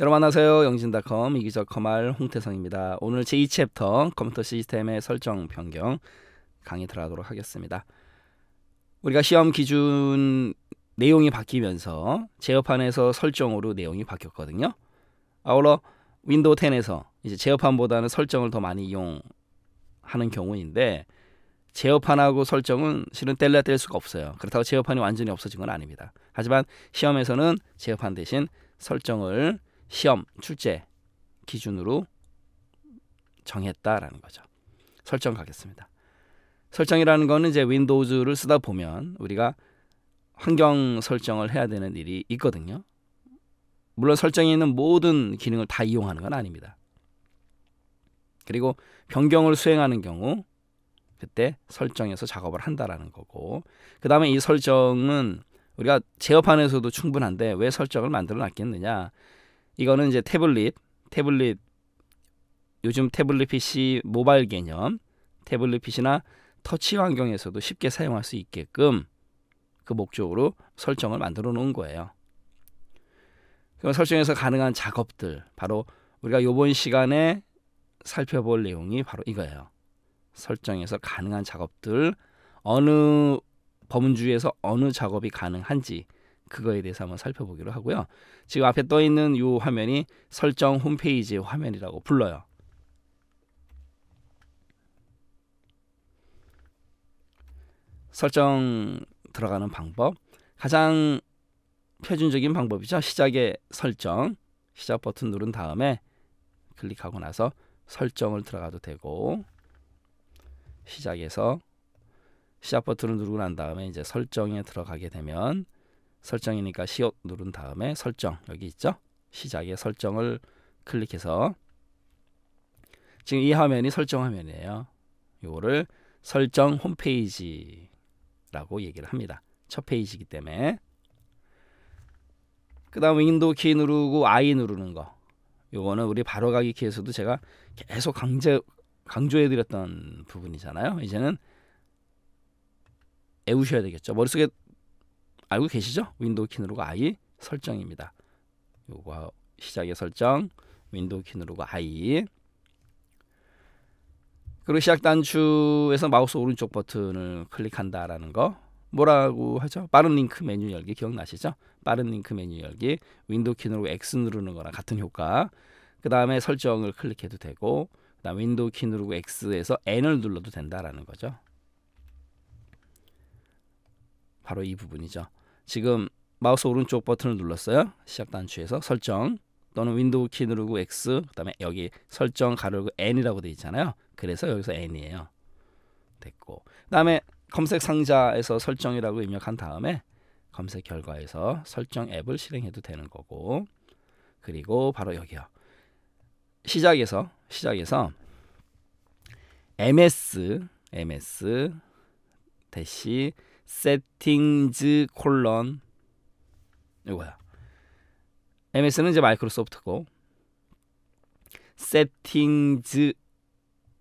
여러분 안녕하세요. 영진닷컴 이기적 커말 홍태성입니다. 오늘 제2챕터 컴퓨터 시스템의 설정 변경 강의 들어가도록 하겠습니다. 우리가 시험 기준 내용이 바뀌면서 제어판에서 설정으로 내용이 바뀌었거든요. 아울러 윈도우 10에서 이제 제어판보다는 설정을 더 많이 이용하는 경우인데 제어판하고 설정은 실은 뗄래야 뗄 수가 없어요. 그렇다고 제어판이 완전히 없어진 건 아닙니다. 하지만 시험에서는 제어판 대신 설정을 시험 출제 기준으로 정했다라는 거죠. 설정 가겠습니다. 설정이라는 거는 이제 윈도우즈를 쓰다 보면 우리가 환경 설정을 해야 되는 일이 있거든요. 물론 설정에 있는 모든 기능을 다 이용하는 건 아닙니다. 그리고 변경을 수행하는 경우 그때 설정에서 작업을 한다라는 거고 그 다음에 이 설정은 우리가 제어판에서도 충분한데 왜 설정을 만들어 놨겠느냐 이거는 이제 태블릿, 태블릿 요즘 태블릿 PC 모바일 개념, 태블릿 PC나 터치 환경에서도 쉽게 사용할 수 있게끔 그 목적으로 설정을 만들어 놓은 거예요. 그럼 설정에서 가능한 작업들, 바로 우리가 요번 시간에 살펴볼 내용이 바로 이거예요. 설정에서 가능한 작업들, 어느 범주에서 어느 작업이 가능한지 그거에 대해서 한번 살펴보기로 하고요. 지금 앞에 떠 있는 이 화면이 설정 홈페이지 화면이라고 불러요. 설정 들어가는 방법 가장 표준적인 방법이죠. 시작의 설정 시작 버튼 누른 다음에 클릭하고 나서 설정을 들어가도 되고 시작에서 시작 버튼을 누르고 난 다음에 이제 설정에 들어가게 되면 설정이니까 시옷 누른 다음에 설정 여기 있죠? 시작의 설정을 클릭해서 지금 이 화면이 설정 화면이에요. 이거를 설정 홈페이지라고 얘기를 합니다. 첫 페이지이기 때문에 그 다음 윈도우 키 누르고 I 누르는 거 요거는 우리 바로가기 키에서도 제가 계속 강제, 강조해드렸던 부분이잖아요. 이제는 애우셔야 되겠죠. 머릿속에 알고 계시죠? 윈도우 키누르가 I 설정입니다. 요거 시작의 설정, 윈도우 키누르가 I. 그리고 시작 단추에서 마우스 오른쪽 버튼을 클릭한다라는 거 뭐라고 하죠? 빠른 링크 메뉴 열기 기억나시죠? 빠른 링크 메뉴 열기 윈도우 키 누르고 X 누르는 거랑 같은 효과 그 다음에 설정을 클릭해도 되고 그 다음 윈도우 키 누르고 X에서 N을 눌러도 된다라는 거죠 바로 이 부분이죠 지금 마우스 오른쪽 버튼을 눌렀어요. 시작 단추에서 설정 또는 윈도우 키 누르고 X 그다음에 여기 설정 가르고 N이라고 돼 있잖아요. 그래서 여기서 N이에요. 됐고 그다음에 검색 상자에서 설정이라고 입력한 다음에 검색 결과에서 설정 앱을 실행해도 되는 거고 그리고 바로 여기요. 시작에서 시작에서 ms ms 대시 세팅즈 콜론 이거야. MS는 이제 마이크로소프트고 세팅즈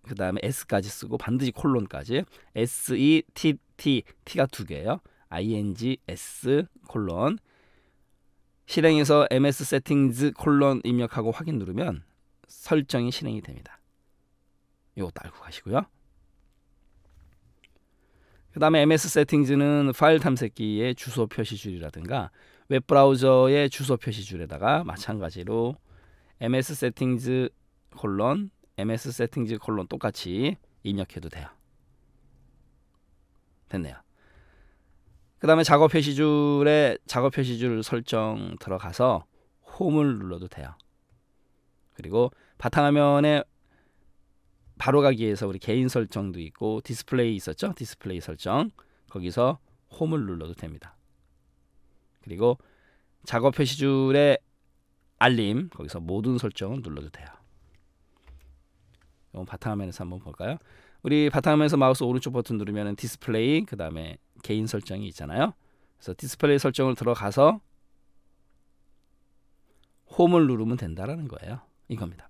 그 다음에 S까지 쓰고 반드시 콜론까지 S E T T T가 두 개예요. I N G S 콜론 실행에서 MS 세팅즈 콜론 입력하고 확인 누르면 설정이 실행이 됩니다. 이거 알고 가시고요. 그 다음에 MS 세팅즈는 파일 탐색기의 주소 표시줄이라든가 웹브라우저의 주소 표시줄에다가 마찬가지로 MS 세팅즈 콜론 MS 세팅즈 콜론 똑같이 입력해도 돼요. 됐네요. 그 다음에 작업 표시줄에 작업 표시줄 설정 들어가서 홈을 눌러도 돼요. 그리고 바탕화면에 바로 가기에서 우리 개인 설정도 있고 디스플레이 있었죠? 디스플레이 설정 거기서 홈을 눌러도 됩니다. 그리고 작업 표시줄에 알림 거기서 모든 설정을 눌러도 돼요. 이건 바탕화면에서 한번 볼까요? 우리 바탕화면에서 마우스 오른쪽 버튼 누르면 디스플레이 그 다음에 개인 설정이 있잖아요. 그래서 디스플레이 설정을 들어가서 홈을 누르면 된다라는 거예요. 이겁니다.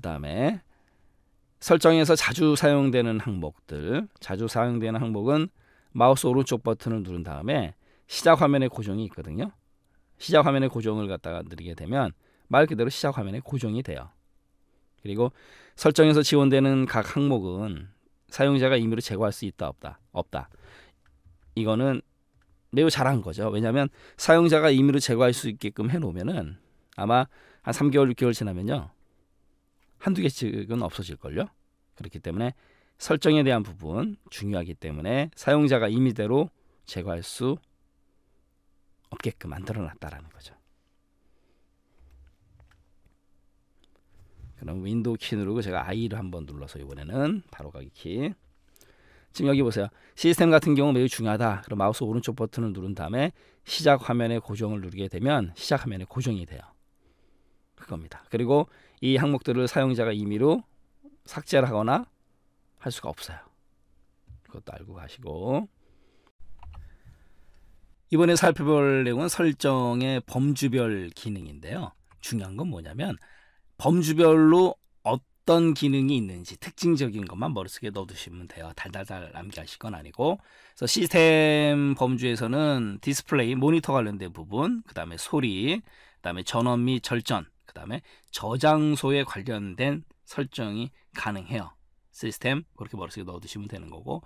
그 다음에 설정에서 자주 사용되는 항목들 자주 사용되는 항목은 마우스 오른쪽 버튼을 누른 다음에 시작 화면에 고정이 있거든요 시작 화면에 고정을 갖다가 누르게 되면 말 그대로 시작 화면에 고정이 돼요 그리고 설정에서 지원되는 각 항목은 사용자가 임의로 제거할 수 있다 없다 없다 이거는 매우 잘한 거죠 왜냐하면 사용자가 임의로 제거할 수 있게끔 해놓으면은 아마 한 3개월 6개월 지나면요 한두 개씩은 없어질걸요. 그렇기 때문에 설정에 대한 부분 중요하기 때문에 사용자가 임의대로 제거할 수 없게끔 만들어 놨다라는 거죠. 그럼 윈도우 키 누르고 제가 I를 한번 눌러서 이번에는 바로가기 키 지금 여기 보세요. 시스템 같은 경우 매우 중요하다. 그럼 마우스 오른쪽 버튼을 누른 다음에 시작 화면에 고정을 누르게 되면 시작 화면에 고정이 돼요. 그겁니다. 그리고 이 항목들을 사용자가 임의로 삭제를 하거나 할 수가 없어요. 그것도 알고 가시고 이번에 살펴볼 내용은 설정의 범주별 기능인데요. 중요한 건 뭐냐면 범주별로 어떤 기능이 있는지 특징적인 것만 머릿속에 넣어두시면 돼요. 달달달 암기하실 건 아니고 그래서 시스템 범주에서는 디스플레이, 모니터 관련된 부분, 그 다음에 소리, 그 다음에 전원 및 절전, 그 다음에 저장소에 관련된 설정이 가능해요. 시스템 그렇게 머릿속에 넣어두시면 되는 거고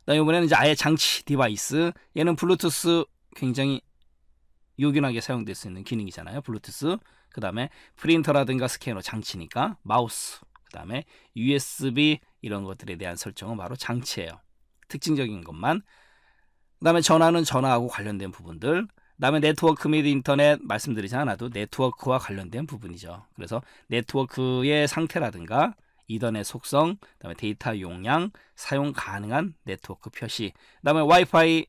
그다음 이번에는 이제 아예 장치 디바이스 얘는 블루투스 굉장히 유균하게 사용될 수 있는 기능이잖아요. 블루투스 그 다음에 프린터라든가 스캐너 장치니까 마우스 그 다음에 USB 이런 것들에 대한 설정은 바로 장치예요. 특징적인 것만 그 다음에 전화는 전화하고 관련된 부분들 다음에 네트워크 및 인터넷 말씀드리지 않아도 네트워크와 관련된 부분이죠. 그래서 네트워크의 상태라든가 이더넷 속성, 그다음에 데이터 용량, 사용 가능한 네트워크 표시, 그다음에 와이파이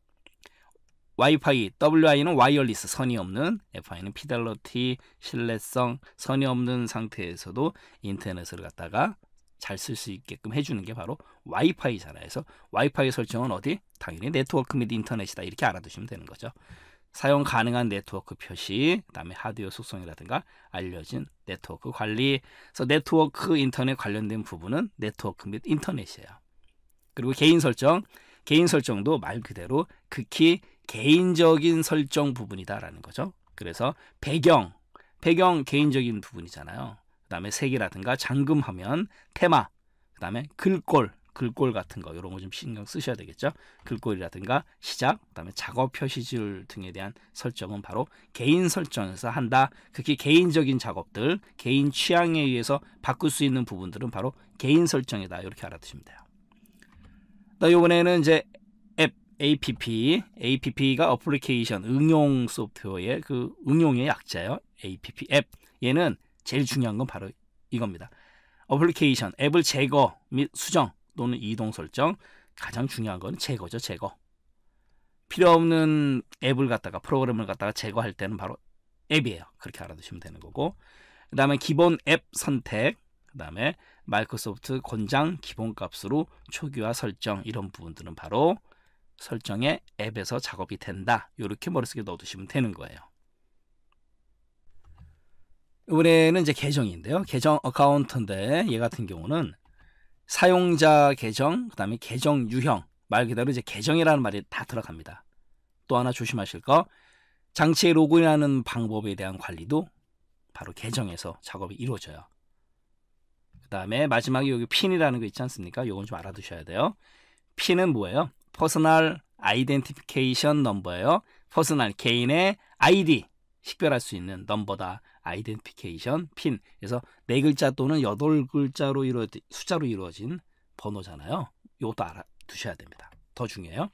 와이파이, WI는 와이어리스, 선이 없는, FI는 피델러티, 신뢰성, 선이 없는 상태에서도 인터넷을 갖다가 잘 쓸 수 있게끔 해주는 게 바로 와이파이잖아요. 그래서 와이파이 설정은 어디? 당연히 네트워크 및 인터넷이다. 이렇게 알아두시면 되는 거죠. 사용 가능한 네트워크 표시, 그다음에 하드웨어 속성이라든가 알려진 네트워크 관리. 그래서 네트워크 인터넷 관련된 부분은 네트워크 및 인터넷이에요. 그리고 개인 설정, 개인 설정도 말 그대로 극히 개인적인 설정 부분이다라는 거죠. 그래서 배경, 배경 개인적인 부분이잖아요. 그다음에 색이라든가 잠금 화면, 테마, 그다음에 글꼴 글꼴 같은 거 이런 거 좀 신경 쓰셔야 되겠죠. 글꼴이라든가 시작, 그다음에 작업 표시줄 등에 대한 설정은 바로 개인 설정에서 한다. 특히 개인적인 작업들, 개인 취향에 의해서 바꿀 수 있는 부분들은 바로 개인 설정이다. 이렇게 알아두시면 돼요. 나 이번에는 이제 앱 APP, APP가 어플리케이션 응용 소프트웨어의 그 응용의 약자예요. APP 앱. 얘는 제일 중요한 건 바로 이겁니다. 어플리케이션 앱을 제거 및 수정 또는 이동 설정 가장 중요한 건 제거죠 제거 필요 없는 앱을 갖다가 프로그램을 갖다가 제거할 때는 바로 앱이에요 그렇게 알아두시면 되는 거고 그 다음에 기본 앱 선택 그 다음에 마이크로소프트 권장 기본값으로 초기화 설정 이런 부분들은 바로 설정에 앱에서 작업이 된다 이렇게 머릿속에 넣어두시면 되는 거예요 이번에는 이제 계정인데요 계정 어카운트인데 얘 같은 경우는 사용자 계정, 그 다음에 계정 유형, 말 그대로 이제 계정이라는 말이 다 들어갑니다. 또 하나 조심하실 거, 장치에 로그인하는 방법에 대한 관리도 바로 계정에서 작업이 이루어져요. 그 다음에 마지막에 여기 핀이라는 거 있지 않습니까? 이건 좀 알아두셔야 돼요. 핀은 뭐예요? 퍼스널 아이덴티피케이션 넘버예요. 퍼스널 개인의 아이디 식별할 수 있는 넘버다 아이덴티피케이션 핀. 그래서 네 글자 또는 여덟 글자로 이루 숫자로 이루어진 번호잖아요. 이것도 알아두셔야 됩니다. 더 중요해요.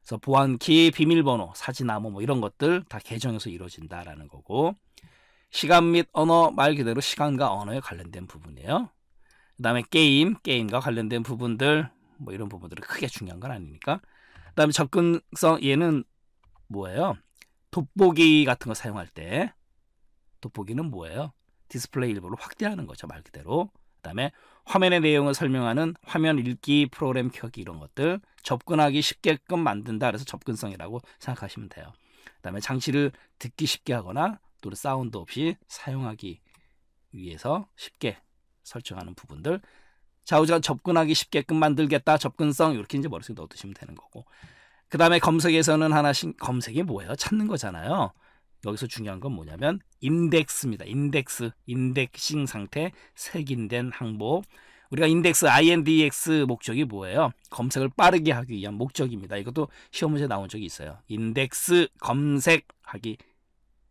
그래서 보안키, 비밀번호, 사진암호 뭐 이런 것들 다 계정에서 이루어진다라는 거고 시간 및 언어 말 그대로 시간과 언어에 관련된 부분이에요. 그다음에 게임, 게임과 관련된 부분들 뭐 이런 부분들은 크게 중요한 건 아니니까. 그다음에 접근성 얘는 뭐예요? 돋보기 같은 거 사용할 때 돋보기는 뭐예요? 디스플레이 일부를 확대하는 거죠. 말 그대로. 그다음에 화면의 내용을 설명하는 화면 읽기, 프로그램 켜기 이런 것들 접근하기 쉽게끔 만든다. 그래서 접근성이라고 생각하시면 돼요. 그다음에 장치를 듣기 쉽게 하거나 또는 사운드 없이 사용하기 위해서 쉽게 설정하는 부분들 좌우자 접근하기 쉽게끔 만들겠다. 접근성 이렇게 이제 머릿속에 넣어두시면 되는 거고. 그 다음에 검색에서는 하나씩 검색이 뭐예요? 찾는 거잖아요. 여기서 중요한 건 뭐냐면 인덱스입니다. 인덱스, 인덱싱 상태, 색인된 항목. 우리가 인덱스 INDX 목적이 뭐예요? 검색을 빠르게 하기 위한 목적입니다. 이것도 시험 문제 나온 적이 있어요. 인덱스 검색하기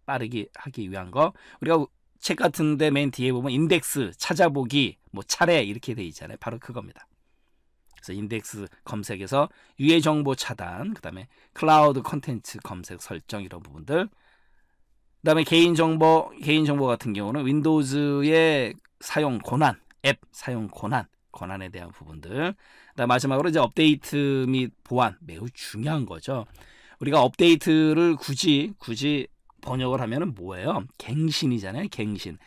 빠르게 하기 위한 거. 우리가 책 같은데 맨 뒤에 보면 인덱스 찾아보기 뭐 차례 이렇게 돼 있잖아요. 바로 그겁니다. 그래서 인덱스 검색에서 유해 정보 차단, 그다음에 클라우드 컨텐츠 검색 설정 이런 부분들 그다음에 개인정보 개인정보 같은 경우는 윈도우즈의 사용 권한, 앱 사용 권한, 권한에 대한 부분들. 그다음 마지막으로 이제 업데이트 및 보안 매우 중요한 거죠. 우리가 업데이트를 굳이 굳이 번역을 하면은 뭐예요? 갱신이잖아요. 갱신.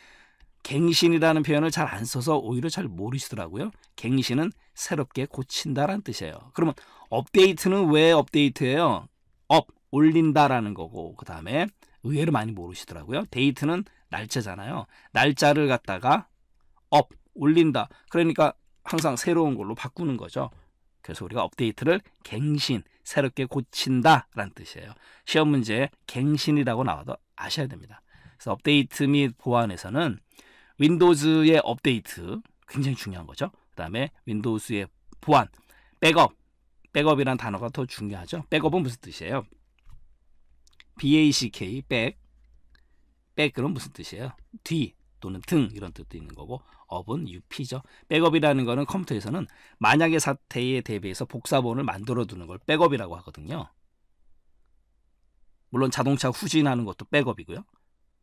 갱신이라는 표현을 잘 안 써서 오히려 잘 모르시더라고요. 갱신은 새롭게 고친다라는 뜻이에요. 그러면 업데이트는 왜 업데이트예요? 업 올린다라는 거고 그다음에 의외로 많이 모르시더라고요. 데이트는 날짜잖아요. 날짜를 갖다가 업 올린다. 그러니까 항상 새로운 걸로 바꾸는 거죠. 그래서 우리가 업데이트를 갱신, 새롭게 고친다 라는 뜻이에요. 시험 문제에 갱신이라고 나와도 아셔야 됩니다. 그래서 업데이트 및 보안에서는 윈도우즈의 업데이트 굉장히 중요한 거죠. 그 다음에 윈도우즈의 보안, 백업, 백업이란 단어가 더 중요하죠. 백업은 무슨 뜻이에요? BACK, back. back은 무슨 뜻이에요? 뒤 또는 등 이런 뜻도 있는 거고 업은 UP죠. 백업이라는 거는 컴퓨터에서는 만약의 사태에 대비해서 복사본을 만들어두는 걸 백업이라고 하거든요. 물론 자동차 후진하는 것도 백업이고요.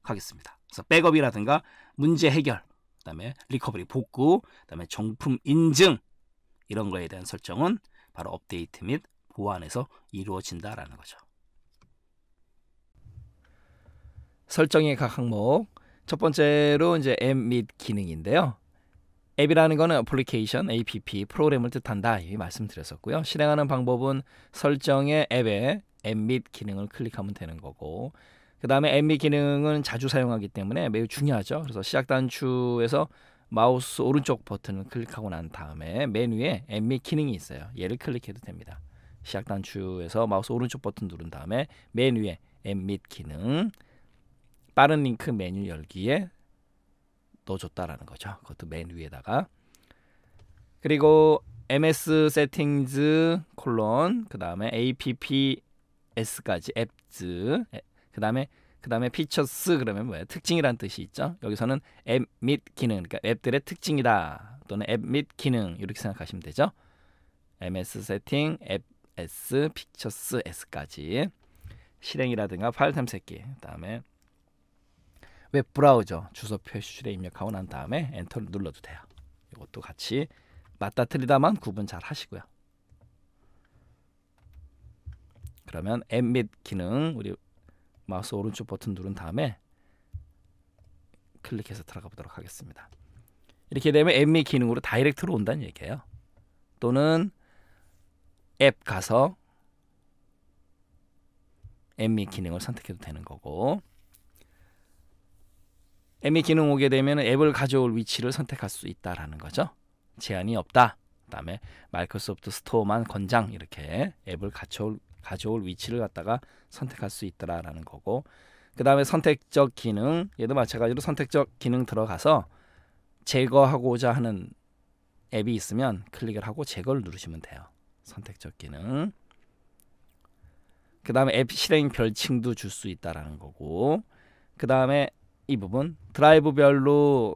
하겠습니다. 그래서 백업이라든가 문제 해결, 그다음에 리커버리 복구, 그다음에 정품 인증 이런 거에 대한 설정은 바로 업데이트 및 보완에서 이루어진다라는 거죠. 설정의 각 항목. 첫 번째로 이제 앱 및 기능인데요. 앱이라는 거는 애플리케이션 APP, 프로그램을 뜻한다. 이 말씀드렸었고요. 실행하는 방법은 설정의 앱에 앱 및 기능을 클릭하면 되는 거고 그 다음에 앱 및 기능은 자주 사용하기 때문에 매우 중요하죠. 그래서 시작 단추에서 마우스 오른쪽 버튼을 클릭하고 난 다음에 맨위에앱 및 기능이 있어요. 얘를 클릭해도 됩니다. 시작 단추에서 마우스 오른쪽 버튼 누른 다음에 맨위에앱 및 기능 빠른 링크 메뉴 열기에 넣어줬다라는 거죠. 그것도 맨 위에다가 그리고 ms 세팅즈 콜론 그 다음에 apps까지 앱즈 그 다음에 그 다음에 피처스 그러면 뭐야 특징이란 뜻이 있죠. 여기서는 앱 및 기능 그러니까 앱들의 특징이다 또는 앱 및 기능 이렇게 생각하시면 되죠. ms 세팅 앱 s 피처스 s까지 실행이라든가 파일 탐색기 그 다음에 웹 브라우저 주소 표시줄에 입력하고 난 다음에 엔터를 눌러도 돼요. 이것도 같이 맞다 틀리다만 구분 잘 하시고요. 그러면 앱 및 기능 우리 마우스 오른쪽 버튼 누른 다음에 클릭해서 들어가 보도록 하겠습니다. 이렇게 되면 앱 및 기능으로 다이렉트로 온다는 얘기예요. 또는 앱 가서 앱 및 기능을 선택해도 되는 거고 앱의 기능 오게 되면 앱을 가져올 위치를 선택할 수 있다라는 거죠. 제한이 없다. 그다음에 마이크로소프트 스토어만 권장 이렇게 앱을 가져올, 가져올 위치를 갖다가 선택할 수 있다라는 거고 그다음에 선택적 기능 얘도 마찬가지로 선택적 기능 들어가서 제거하고자 하는 앱이 있으면 클릭을 하고 제거를 누르시면 돼요. 선택적 기능. 그 다음에 앱 실행 별칭도 줄 수 있다라는 거고 그 다음에 이 부분 드라이브별로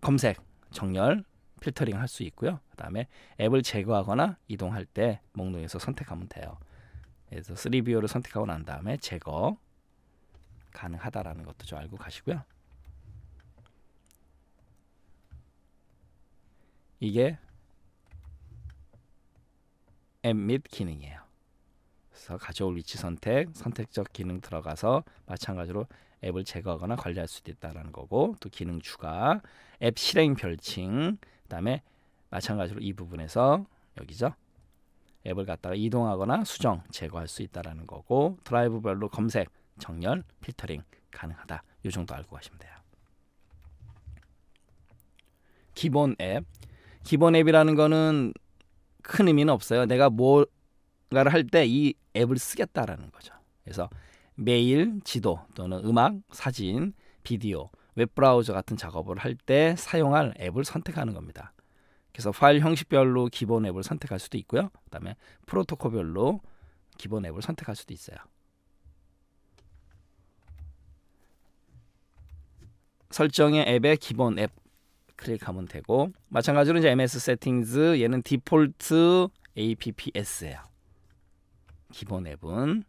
검색, 정렬, 필터링 할 수 있고요. 그 다음에 앱을 제거하거나 이동할 때 목록에서 선택하면 돼요. 그래서 3뷰오를 선택하고 난 다음에 제거 가능하다라는 것도 좀 알고 가시고요. 이게 앱 및 기능이에요. 그래서 가져올 위치 선택, 선택적 기능 들어가서 마찬가지로 앱을 제거하거나 관리할 수도 있다라는 거고 또 기능 추가, 앱 실행 별칭, 그다음에 마찬가지로 이 부분에서 여기죠. 앱을 갖다가 이동하거나 수정, 제거할 수 있다라는 거고 드라이브별로 검색, 정렬, 필터링 가능하다. 요 정도 알고 가시면 돼요. 기본 앱. 기본 앱이라는 거는 큰 의미는 없어요. 내가 뭐가를 할 때 이 앱을 쓰겠다라는 거죠. 그래서 메일, 지도 또는 음악, 사진, 비디오, 웹브라우저 같은 작업을 할 때 사용할 앱을 선택하는 겁니다. 그래서 파일 형식별로 기본 앱을 선택할 수도 있고요. 그 다음에 프로토콜별로 기본 앱을 선택할 수도 있어요. 설정의 앱의 기본 앱 클릭하면 되고 마찬가지로 이제 MS 세팅즈 얘는 디폴트 APPS예요. 기본 앱은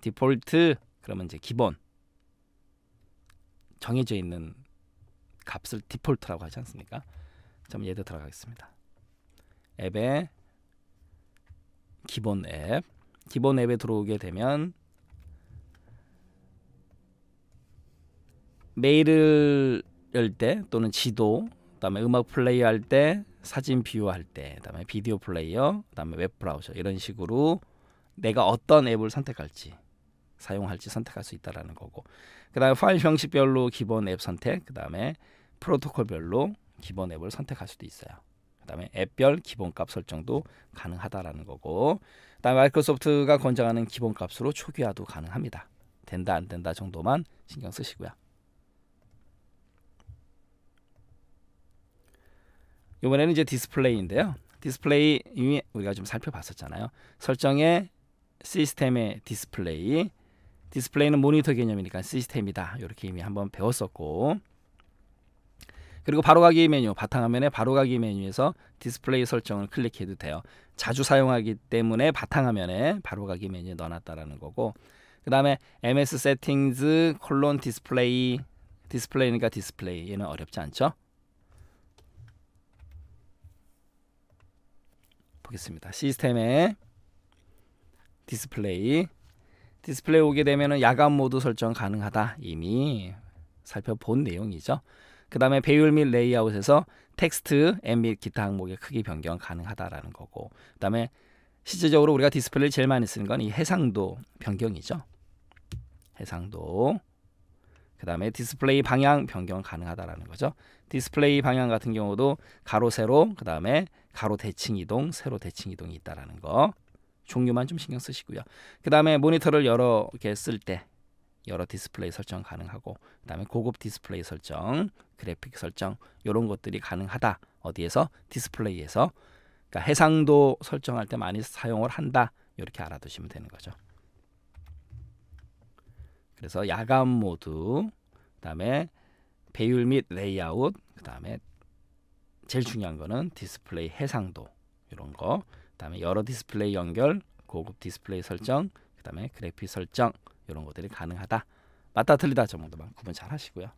디폴트 그러면 이제 기본 정해져 있는 값을 디폴트라고 하지 않습니까? 자, 예를 들어가겠습니다. 앱에 기본 앱 기본 앱에 들어오게 되면 메일을 열 때 또는 지도 그다음에 음악 플레이 할때 사진 비유할 때 그다음에 비디오 플레이어 그다음에 웹 브라우저 이런 식으로 내가 어떤 앱을 선택할지 사용할지 선택할 수 있다라는 거고 그다음에 파일 형식별로 기본 앱 선택 그다음에 프로토콜별로 기본 앱을 선택할 수도 있어요. 그다음에 앱별 기본값 설정도 가능하다라는 거고 그다음에 마이크로소프트가 권장하는 기본값으로 초기화도 가능합니다. 된다 안 된다 정도만 신경 쓰시고요. 이번에는 이제 디스플레이인데요. 디스플레이 이미 우리가 좀 살펴봤었잖아요. 설정에 시스템의 디스플레이 디스플레이는 모니터 개념이니까 시스템이다. 이렇게 이미 한번 배웠었고 그리고 바로가기 메뉴 바탕화면의 바로가기 메뉴에서 디스플레이 설정을 클릭해도 돼요. 자주 사용하기 때문에 바탕화면에 바로가기 메뉴에 넣어놨다라는 거고 그 다음에 MS 세팅즈 콜론 디스플레이 디스플레이니까 디스플레이 얘는 어렵지 않죠? 보겠습니다. 시스템에 디스플레이 디스플레이 오게 되면 야간 모드 설정 가능하다. 이미 살펴본 내용이죠. 그 다음에 배율 및 레이아웃에서 텍스트, 앱 및 기타 항목의 크기 변경 가능하다라는 거고 그 다음에 실제적으로 우리가 디스플레이를 제일 많이 쓰는 건 이 해상도 변경이죠. 해상도 그 다음에 디스플레이 방향 변경 가능하다라는 거죠. 디스플레이 방향 같은 경우도 가로 세로 그 다음에 가로 대칭 이동 세로 대칭 이동이 있다라는 거 종류만 좀 신경 쓰시고요. 그 다음에 모니터를 여러 개 쓸 때 여러 디스플레이 설정 가능하고 그 다음에 고급 디스플레이 설정, 그래픽 설정 이런 것들이 가능하다. 어디에서? 디스플레이에서 그러니까 해상도 설정할 때 많이 사용을 한다. 이렇게 알아두시면 되는 거죠. 그래서 야간 모드, 그 다음에 배율 및 레이아웃, 그 다음에 제일 중요한 거는 디스플레이 해상도 이런 거 그다음에 여러 디스플레이 연결, 고급 디스플레이 설정, 그다음에 그래픽 설정 이런 것들이 가능하다. 맞다 틀리다 정도만 구분 잘 하시고요.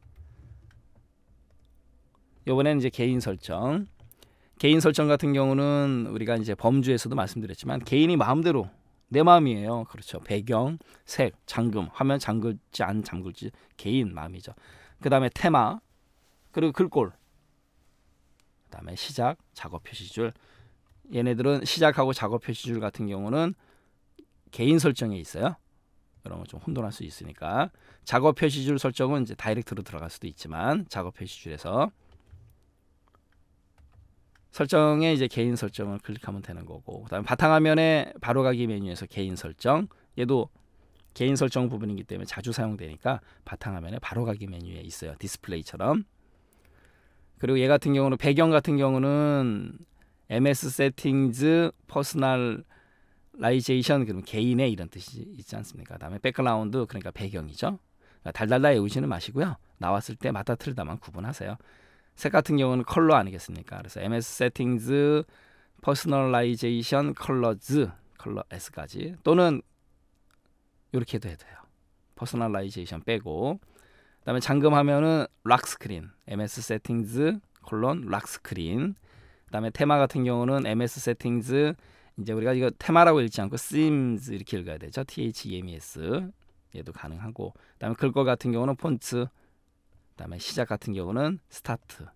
요번에는 이제 개인 설정. 개인 설정 같은 경우는 우리가 이제 범주에서도 말씀드렸지만 개인이 마음대로 내 마음이에요. 그렇죠. 배경, 색, 잠금, 화면 잠글지 안 잠글지 개인 마음이죠. 그 다음에 테마, 그리고 글꼴, 그 다음에 시작, 작업 표시줄, 얘네들은 시작하고 작업 표시줄 같은 경우는 개인 설정에 있어요. 이러거좀 혼돈할 수 있으니까 작업 표시줄 설정은 이제 다이렉트로 들어갈 수도 있지만 작업 표시줄에서 설정에 이제 개인 설정을 클릭하면 되는 거고 그다음 바탕화면에 바로가기 메뉴에서 개인 설정 얘도 개인 설정 부분이기 때문에 자주 사용되니까 바탕화면에 바로가기 메뉴에 있어요 디스플레이처럼 그리고 얘 같은 경우는 배경 같은 경우는 MS 세팅즈 퍼스널 라이제이션 그러 개인의 이런 뜻이 있지 않습니까? 그다음에 백그라운드 그러니까 배경이죠. 그러니까 달달라 외우지는 마시고요. 나왔을 때 맞다 틀다만 구분하세요. 색 같은 경우는 컬러 아니겠습니까? 그래서 MS 세팅즈 퍼스널라이제이션 컬러즈 컬러 S까지 또는 이렇게 도 해도 돼요. 퍼스널라이제이션 빼고 그다음에 잠금하면은 락 스크린 MS 세팅즈 콜론 락 스크린 그다음에 테마 같은 경우는 MS 세팅즈 이제 우리가 이거 테마라고 읽지 않고 themes 이렇게 읽어야 되죠. THEMES 얘도 가능하고 그다음에 글꼴 같은 경우는 폰트 그다음에 시작 같은 경우는 스타트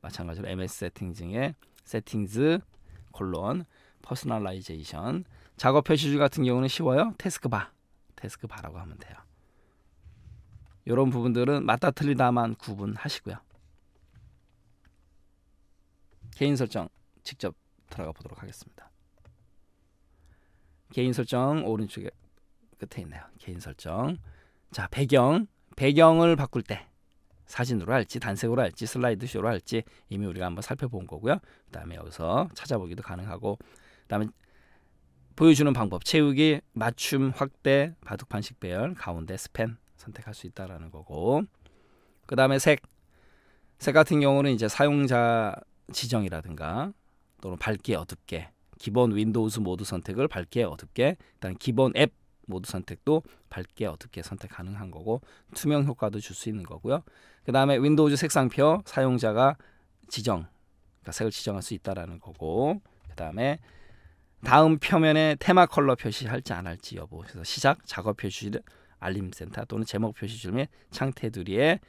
마찬가지로 MS 세팅 중에 세팅즈 콜론 퍼스널라이제이션 작업 표시줄 같은 경우는 쉬워요. 태스크바 태스크바라고 하면 돼요. 이런 부분들은 맞다 틀리다만 구분하시고요. 개인 설정 직접 들어가 보도록 하겠습니다. 개인 설정 오른쪽에 끝에 있네요. 개인 설정. 자, 배경. 배경을 바꿀 때 사진으로 할지 단색으로 할지 슬라이드쇼로 할지 이미 우리가 한번 살펴본 거고요. 그다음에 여기서 찾아보기도 가능하고 그다음에 보여주는 방법 채우기, 맞춤, 확대, 바둑판식 배열, 가운데 스팸 선택할 수 있다라는 거고 그 다음에 색 색 같은 경우는 이제 사용자 지정이라든가 또는 밝게 어둡게 기본 윈도우즈 모드 선택을 밝게 어둡게 일단 기본 앱 모드 선택도 밝게 어둡게 선택 가능한 거고 투명 효과도 줄 수 있는 거고요. 그 다음에 윈도우즈 색상표 사용자가 지정 그러니까 색을 지정할 수 있다라는 거고 그 다음에 다음 표면에 테마 컬러 표시할지 안 할지 여부 그래서 시작 작업 표시를 알림센터 또는 제목 표시 줄에 창태두리에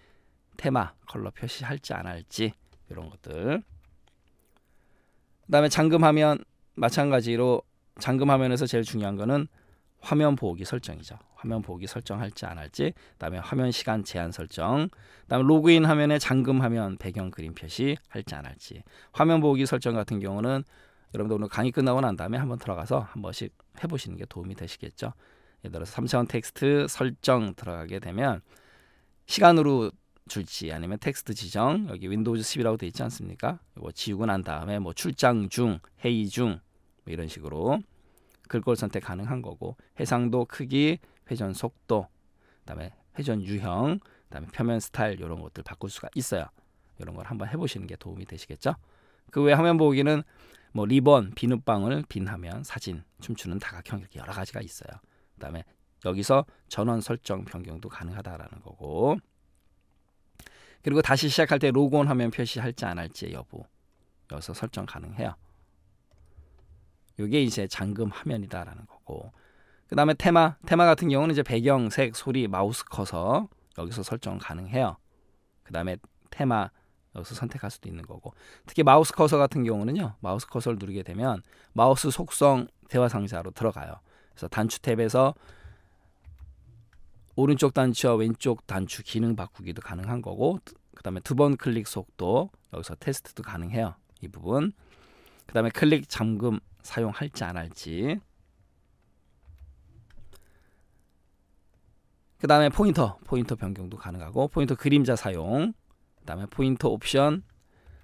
테마 컬러 표시할지 안 할지 이런 것들 그다음에 잠금 화면 마찬가지로 잠금 화면에서 제일 중요한 거는 화면 보호기 설정이죠. 화면 보호기 설정할지 안 할지, 그다음에 화면 시간 제한 설정, 그다음에 로그인 화면에 잠금 화면 배경 그림 표시 할지 안 할지. 화면 보호기 설정 같은 경우는 여러분들 오늘 강의 끝나고 난 다음에 한번 들어가서 한 번씩 해보시는 게 도움이 되시겠죠. 예를 들어서 3차원 텍스트 설정 들어가게 되면 시간으로 출지 아니면 텍스트 지정 여기 윈도우즈 10이라고 돼 있지 않습니까? 이거 뭐 지우고 난 다음에 뭐 출장 중, 회의 중 뭐 이런 식으로 글꼴 선택 가능한 거고 해상도, 크기, 회전 속도, 그다음에 회전 유형, 그다음에 표면 스타일 이런 것들 바꿀 수가 있어요. 이런 걸 한번 해보시는 게 도움이 되시겠죠? 그 외 화면 보기는 뭐 리본, 비눗방울, 빈 화면, 사진, 춤추는 다각형 이렇게 여러 가지가 있어요. 그다음에 여기서 전원 설정 변경도 가능하다라는 거고 그리고 다시 시작할 때 로그온 화면 표시할지 안 할지 여부 여기서 설정 가능해요. 이게 이제 잠금 화면이다라는 거고 그 다음에 테마 테마 같은 경우는 이제 배경, 색, 소리, 마우스 커서 여기서 설정 가능해요. 그 다음에 테마 여기서 선택할 수도 있는 거고 특히 마우스 커서 같은 경우는요 마우스 커서를 누르게 되면 마우스 속성 대화 상자로 들어가요. 그래서 단추 탭에서 오른쪽 단추와 왼쪽 단추 기능 바꾸기도 가능한 거고 그 다음에 두 번 클릭 속도 여기서 테스트도 가능해요. 이 부분 그 다음에 클릭 잠금 사용할지 안 할지 그 다음에 포인터 포인터 변경도 가능하고 포인터 그림자 사용 그 다음에 포인터 옵션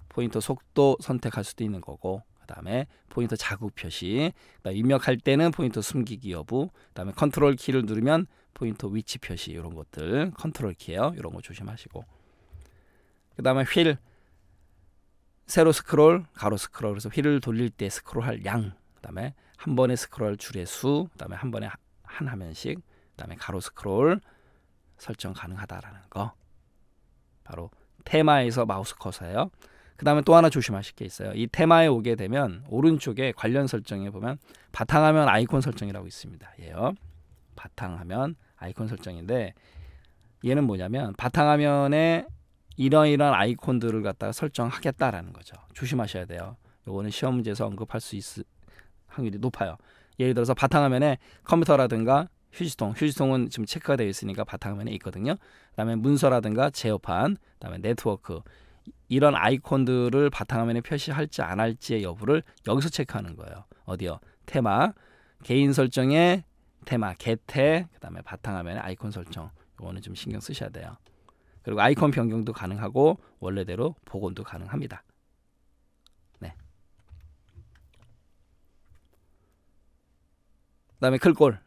포인터 속도 선택할 수도 있는 거고 그다음에 포인터 자국 표시, 그다음 입력할 때는 포인터 숨기기 여부, 그다음에 컨트롤 키를 누르면 포인터 위치 표시 이런 것들 컨트롤 키예요. 이런 거 조심하시고. 그다음에 휠 세로 스크롤, 가로 스크롤 그래서 휠을 돌릴 때 스크롤할 양, 그다음에 한 번에 스크롤 줄의 수, 그다음에 한 번에 한 화면씩, 그다음에 가로 스크롤 설정 가능하다라는 거. 바로 테마에서 마우스 커서예요. 그 다음에 또 하나 조심하실 게 있어요. 이 테마에 오게 되면 오른쪽에 관련 설정에 보면 바탕화면 아이콘 설정이라고 있습니다. 예요. 바탕화면 아이콘 설정인데 얘는 뭐냐면 바탕화면에 이런 이런 아이콘들을 갖다가 설정하겠다라는 거죠. 조심하셔야 돼요. 요거는 시험 문제에서 언급할 수 있을 확률이 높아요. 예를 들어서 바탕화면에 컴퓨터라든가 휴지통, 휴지통은 지금 체크가 되어 있으니까 바탕화면에 있거든요. 그다음에 문서라든가 제어판, 그다음에 네트워크 이런 아이콘들을 바탕화면에 표시할지 안 할지의 여부를 여기서 체크하는 거예요. 어디요? 테마, 개인 설정에 테마, 개태, 그다음에 바탕화면에 아이콘 설정. 이거는 좀 신경 쓰셔야 돼요. 그리고 아이콘 변경도 가능하고 원래대로 복원도 가능합니다. 네. 그다음에 클골.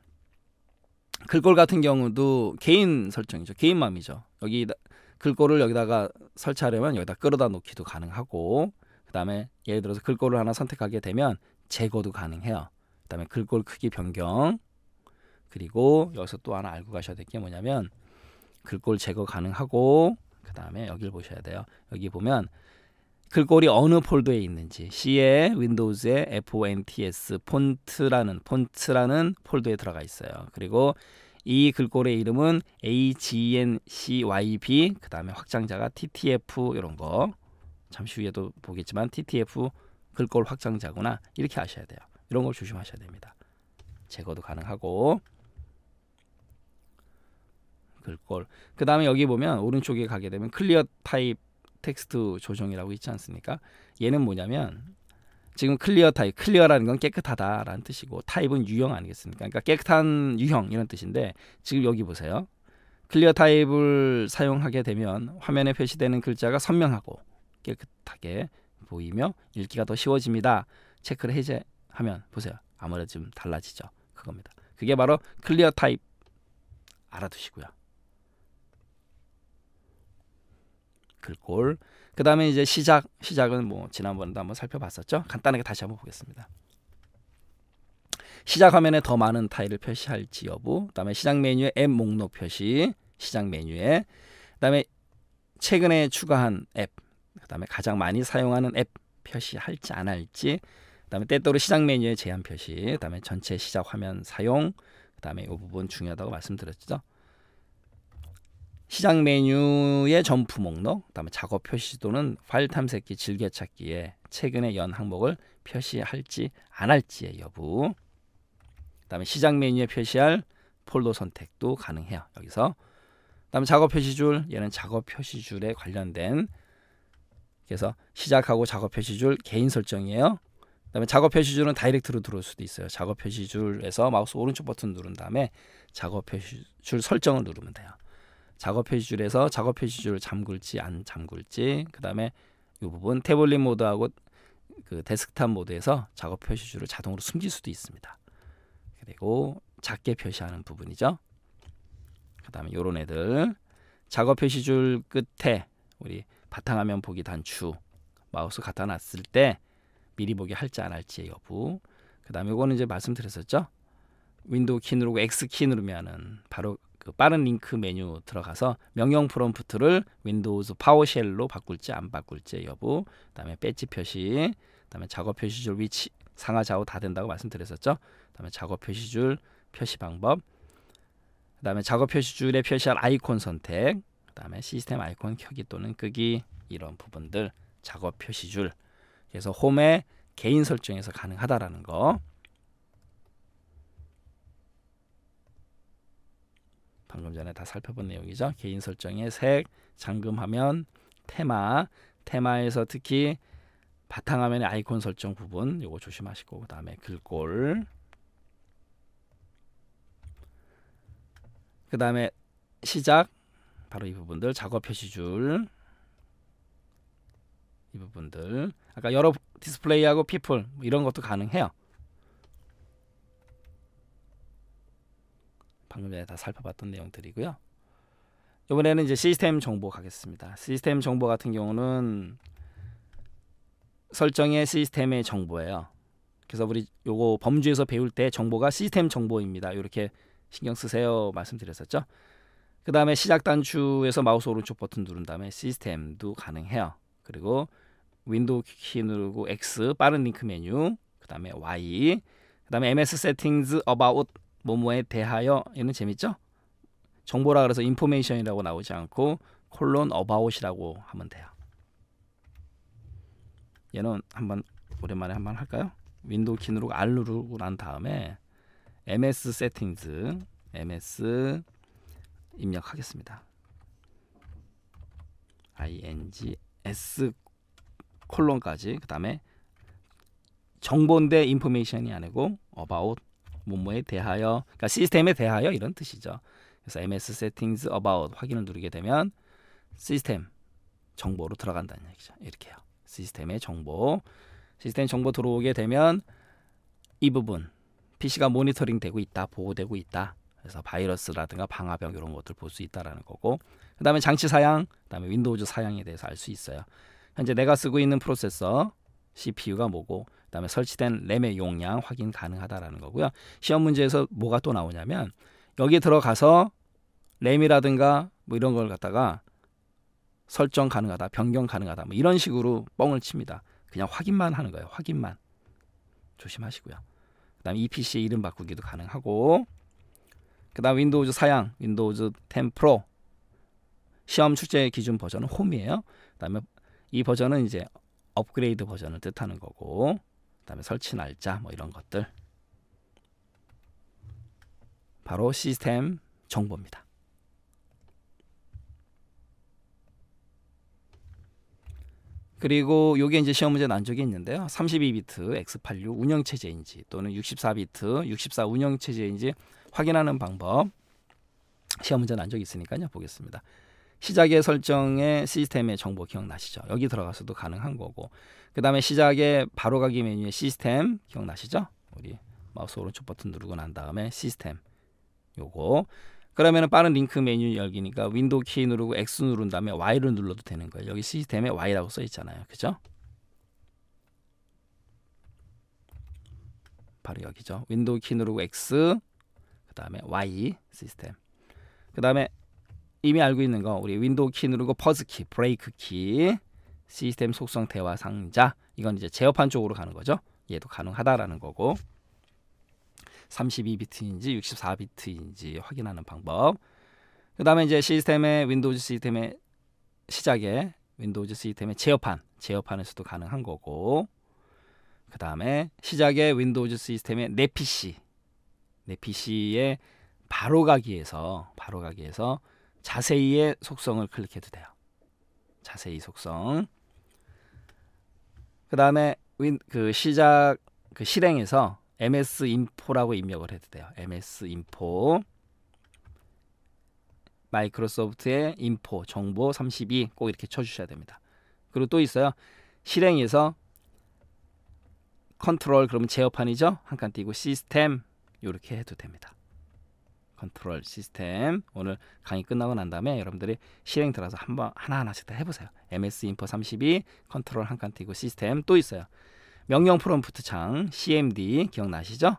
글꼴 같은 경우도 개인 설정이죠. 개인 맘이죠. 여기 글꼴을 여기다가 설치하려면 여기다 끌어다 놓기도 가능하고 그다음에 예를 들어서 글꼴을 하나 선택하게 되면 제거도 가능해요. 그다음에 글꼴 크기 변경 그리고 여기서 또 하나 알고 가셔야 될 게 뭐냐면 글꼴 제거 가능하고 그다음에 여기를 보셔야 돼요. 여기 보면 글꼴이 어느 폴더에 있는지 C에 윈도우즈에 FONTS 폰트라는 폰트라는 폴더에 들어가 있어요. 그리고 이 글꼴의 이름은 AGNCYP 그 다음에 확장자가 TTF 이런 거 잠시 후에도 보겠지만 TTF 글꼴 확장자구나 이렇게 아셔야 돼요. 이런 걸 조심하셔야 됩니다. 제거도 가능하고 글꼴 그 다음에 여기 보면 오른쪽에 가게 되면 클리어 타입 텍스트 조정이라고 있지 않습니까? 얘는 뭐냐면 지금 클리어 타입, 클리어라는 건 깨끗하다라는 뜻이고 타입은 유형 아니겠습니까? 그러니까 깨끗한 유형 이런 뜻인데 지금 여기 보세요. 클리어 타입을 사용하게 되면 화면에 표시되는 글자가 선명하고 깨끗하게 보이며 읽기가 더 쉬워집니다. 체크를 해제하면 보세요. 아무래도 좀 달라지죠. 그겁니다. 그게 바로 클리어 타입 알아두시고요. 글꼴 그 다음에 이제 시작 시작은 뭐 지난번에도 한번 살펴봤었죠. 간단하게 다시 한번 보겠습니다. 시작 화면에 더 많은 타일을 표시할지 여부, 그다음에 시작 메뉴에 앱 목록 표시, 시작 메뉴에 그다음에 최근에 추가한 앱, 그다음에 가장 많이 사용하는 앱 표시할지 안 할지, 그다음에 때때로 시작 메뉴에 제한 표시, 그다음에 전체 시작 화면 사용, 그다음에 이 부분 중요하다고 말씀드렸죠. 시작 메뉴의 점프 목록, 그다음에 작업 표시도는 파일 탐색기 즐겨찾기에 최근의연 항목을 표시할지 안 할지의 여부, 그다음에 시장 메뉴에 표시할 폴더 선택도 가능해요. 여기서 그다음에 작업 표시줄 얘는 작업 표시줄에 관련된 그래서 시작하고 작업 표시줄 개인 설정이에요. 그다음에 작업 표시줄은 다이렉트로 들어올 수도 있어요. 작업 표시줄에서 마우스 오른쪽 버튼 누른 다음에 작업 표시줄 설정을 누르면 돼요. 작업 표시줄에서 작업 표시줄 을 잠글지 안 잠글지 그다음에 이 부분 태블릿 모드하고 그 데스크탑 모드에서 작업 표시줄을 자동으로 숨길 수도 있습니다. 그리고 작게 표시하는 부분이죠. 그다음에 요런 애들 작업 표시줄 끝에 우리 바탕화면 보기 단추 마우스 갖다 놨을 때 미리 보기 할지 안 할지의 여부 그다음에 이거는 이제 말씀드렸었죠. 윈도우 키 누르고 X 키 누르면은 바로 그 빠른 링크 메뉴 들어가서 명령 프롬프트를 윈도우즈 파워쉘로 바꿀지 안 바꿀지 여부 그다음에 배지 표시 그다음에 작업 표시줄 위치 상하 좌우 다 된다고 말씀드렸었죠 그다음에 작업 표시줄 표시 방법 그다음에 작업 표시줄에 표시할 아이콘 선택 그다음에 시스템 아이콘 켜기 또는 끄기 이런 부분들 작업 표시줄 그래서 홈에 개인 설정에서 가능하다라는 거 방금 전에 다 살펴본 내용이죠. 개인 설정의 색, 잠금 화면, 테마, 테마에서 특히 바탕화면의 아이콘 설정 부분 이거 조심하시고 그 다음에 글꼴 그 다음에 시작 바로 이 부분들 작업 표시줄 이 부분들 아까 여러 디스플레이하고 피플 뭐 이런 것도 가능해요 방금 전에 다 살펴봤던 내용들이고요. 이번에는 이제 시스템 정보 가겠습니다. 시스템 정보 같은 경우는 설정의 시스템의 정보예요. 그래서 우리 요거 범주에서 배울 때 정보가 시스템 정보입니다. 이렇게 신경 쓰세요 말씀드렸었죠. 그 다음에 시작 단추에서 마우스 오른쪽 버튼 누른 다음에 시스템도 가능해요. 그리고 윈도우 키 누르고 X 빠른 링크 메뉴 그 다음에 Y 그 다음에 MS 세팅즈 about 뭐뭐에 대하여 얘는 재밌죠? 정보라 그래서 인포메이션이라고 나오지 않고 콜론 어바웃이라고 하면 돼요. 얘는 한번 오랜만에 한번 할까요? 윈도우 키 누르고 R 누르고 난 다음에 MS 세팅즈 MS 입력하겠습니다. ing s 콜론까지 그 다음에 정보인데 인포메이션이 아니고 about 뭐뭐에 대하여 그러니까 시스템에 대하여 이런 뜻이죠. 그래서 ms settings about 확인을 누르게 되면 시스템 정보로 들어간다는 얘기죠. 이렇게요. 시스템의 정보 시스템 정보 들어오게 되면 이 부분 PC가 모니터링 되고 있다 보호되고 있다 그래서 바이러스라든가 방화병 이런 것들 볼 수 있다라는 거고 그 다음에 장치 사양 그 다음에 윈도우즈 사양에 대해서 알 수 있어요 현재 내가 쓰고 있는 프로세서 CPU가 뭐고 그다음에 설치된 램의 용량 확인 가능하다라는 거고요. 시험 문제에서 뭐가 또 나오냐면 여기 들어가서 램이라든가 뭐 이런 걸 갖다가 설정 가능하다, 변경 가능하다 뭐 이런 식으로 뻥을 칩니다. 그냥 확인만 하는 거예요. 확인만. 조심하시고요. 그다음 EPC 이름 바꾸기도 가능하고 그다음 윈도우즈 사양, 윈도우즈 10 프로 시험 출제 기준 버전은 홈이에요. 그다음에 이 버전은 이제 업그레이드 버전을 뜻하는 거고 그다음에 설치 날짜 뭐 이런 것들 바로 시스템 정보입니다. 그리고 요게 이제 시험 문제 난적이 있는데요. 32비트 x86 운영 체제인지 또는 64비트 64 운영 체제인지 확인하는 방법 시험 문제 난적이 있으니까요. 보겠습니다. 시작의 설정의 시스템의 정보 기억나시죠? 여기 들어가서도 가능한 거고 그 다음에 시작의 바로가기 메뉴의 시스템 기억나시죠? 우리 마우스 오른쪽 버튼 누르고 난 다음에 시스템 요거 그러면 빠른 링크 메뉴 열기니까 윈도우 키 누르고 X 누른 다음에 Y를 눌러도 되는 거예요. 여기 시스템에 Y라고 써 있잖아요. 그죠? 바로 여기죠. 윈도우 키 누르고 X 그 다음에 Y 시스템 그 다음에 이미 알고 있는 거 우리 윈도우 키 누르고 퍼즈 키, 브레이크 키, 시스템 속성 대화 상자 이건 이제 제어판 쪽으로 가는 거죠. 얘도 가능하다라는 거고 32비트인지 64비트인지 확인하는 방법 그 다음에 이제 시스템의 윈도우즈 시스템의 시작에 윈도우즈 시스템의 제어판 제어판에서도 가능한 거고 그 다음에 시작에 윈도우즈 시스템의 내 PC 내 p c 에 바로가기에서 바로가기에서 자세히의 속성을 클릭해도 돼요. 자세히 속성. 그 다음에 윈, 그 시작 그 실행에서 ms 인포라고 입력을 해도 돼요. ms 인포 마이크로소프트의 인포 정보 32 꼭 이렇게 쳐주셔야 됩니다. 그리고 또 있어요. 실행에서 컨트롤 그러면 제어판이죠. 한 칸 띄고 시스템 이렇게 해도 됩니다. 컨트롤 시스템 오늘 강의 끝나고 난 다음에 여러분들이 실행 들어서 한번 하나하나씩 다 해보세요. MS 인포 32 컨트롤 한칸 띄고 시스템 또 있어요. 명령 프롬프트 창 CMD 기억나시죠?